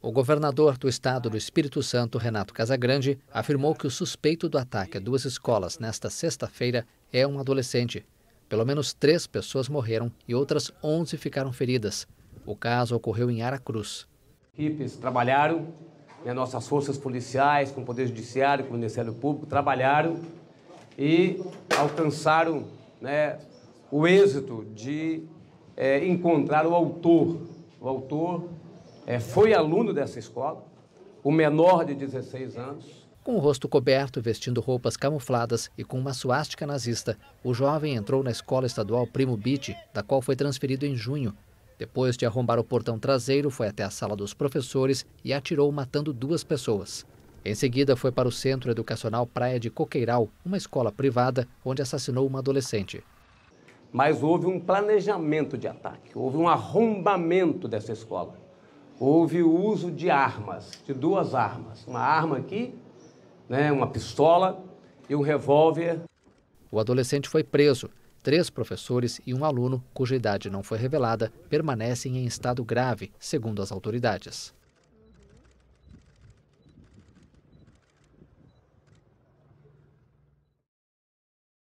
O governador do estado do Espírito Santo, Renato Casagrande, afirmou que o suspeito do ataque a duas escolas nesta sexta-feira é um adolescente. Pelo menos três pessoas morreram e outras 11 ficaram feridas. O caso ocorreu em Aracruz. Equipes trabalharam, as né, nossas forças policiais, com o Poder Judiciário, com o Ministério Público, trabalharam e alcançaram né, o êxito de é, encontrar o autor. O autor é, foi aluno dessa escola, o menor de 16 anos. Com o rosto coberto, vestindo roupas camufladas e com uma suástica nazista, o jovem entrou na escola estadual Primo Beach, da qual foi transferido em junho. Depois de arrombar o portão traseiro, foi até a sala dos professores e atirou, matando duas pessoas. Em seguida, foi para o Centro Educacional Praia de Coqueiral, uma escola privada, onde assassinou uma adolescente. Mas houve um planejamento de ataque, houve um arrombamento dessa escola houve o uso de armas, de duas armas. Uma arma aqui, né, uma pistola e um revólver. O adolescente foi preso. Três professores e um aluno, cuja idade não foi revelada, permanecem em estado grave, segundo as autoridades.